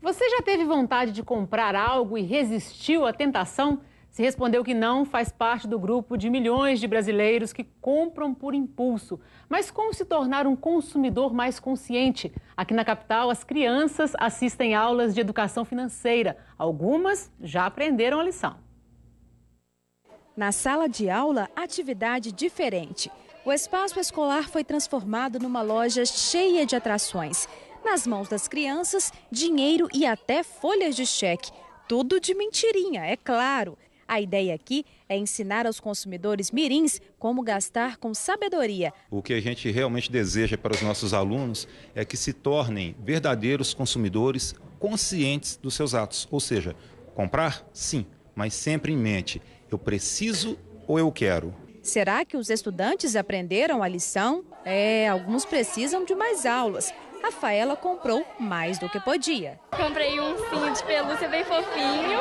Você já teve vontade de comprar algo e resistiu à tentação? Se respondeu que não, faz parte do grupo de milhões de brasileiros que compram por impulso. Mas como se tornar um consumidor mais consciente? Aqui na capital, as crianças assistem aulas de educação financeira. Algumas já aprenderam a lição. Na sala de aula, atividade diferente. O espaço escolar foi transformado numa loja cheia de atrações nas mãos das crianças dinheiro e até folhas de cheque. Tudo de mentirinha, é claro. A ideia aqui é ensinar aos consumidores mirins como gastar com sabedoria. O que a gente realmente deseja para os nossos alunos é que se tornem verdadeiros consumidores conscientes dos seus atos, ou seja, comprar, sim, mas sempre em mente: eu preciso ou eu quero. Será que os estudantes aprenderam a lição? É, alguns precisam de mais aulas. Rafaela comprou mais do que podia. Comprei um ursinho de pelúcia bem fofinho,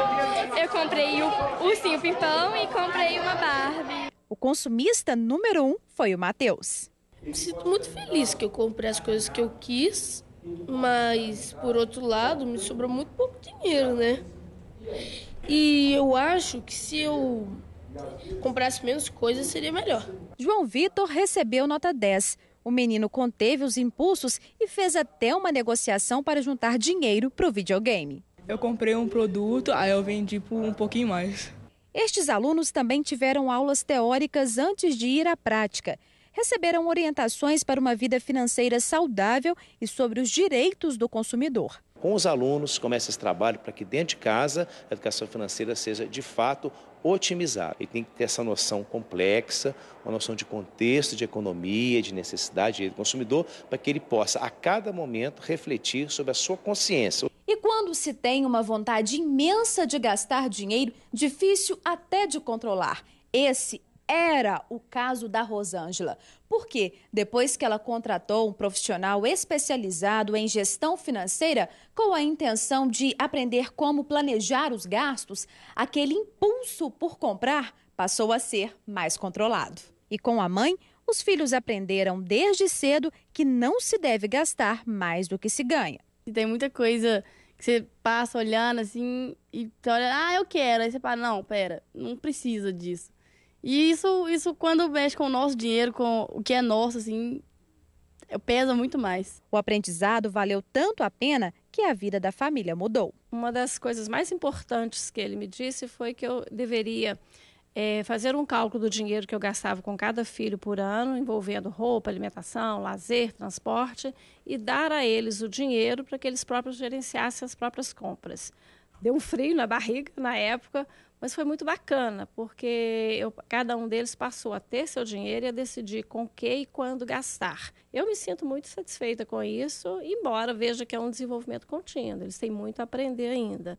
eu comprei o ursinho pimpão e comprei uma Barbie. O consumista número um foi o Matheus. Me sinto muito feliz que eu comprei as coisas que eu quis, mas por outro lado me sobrou muito pouco dinheiro, né? E eu acho que se eu comprasse menos coisas seria melhor. João Vitor recebeu nota 10 o menino conteve os impulsos e fez até uma negociação para juntar dinheiro para o videogame. Eu comprei um produto, aí eu vendi por um pouquinho mais. Estes alunos também tiveram aulas teóricas antes de ir à prática. Receberam orientações para uma vida financeira saudável e sobre os direitos do consumidor. Com os alunos, começa esse trabalho para que dentro de casa a educação financeira seja de fato otimizar. Ele tem que ter essa noção complexa, uma noção de contexto, de economia, de necessidade do consumidor, para que ele possa, a cada momento, refletir sobre a sua consciência. E quando se tem uma vontade imensa de gastar dinheiro, difícil até de controlar. Esse era o caso da Rosângela. Porque depois que ela contratou um profissional especializado em gestão financeira com a intenção de aprender como planejar os gastos, aquele impulso por comprar passou a ser mais controlado. E com a mãe, os filhos aprenderam desde cedo que não se deve gastar mais do que se ganha. tem muita coisa que você passa olhando assim e você olha, ah, eu quero. Aí você fala, não, pera, não precisa disso. E isso, isso quando mexe com o nosso dinheiro, com o que é nosso, assim, pesa muito mais. O aprendizado valeu tanto a pena que a vida da família mudou. Uma das coisas mais importantes que ele me disse foi que eu deveria é, fazer um cálculo do dinheiro que eu gastava com cada filho por ano, envolvendo roupa, alimentação, lazer, transporte, e dar a eles o dinheiro para que eles próprios gerenciassem as próprias compras deu um frio na barriga na época, mas foi muito bacana, porque eu, cada um deles passou a ter seu dinheiro e a decidir com que e quando gastar. Eu me sinto muito satisfeita com isso, embora veja que é um desenvolvimento contínuo, eles têm muito a aprender ainda.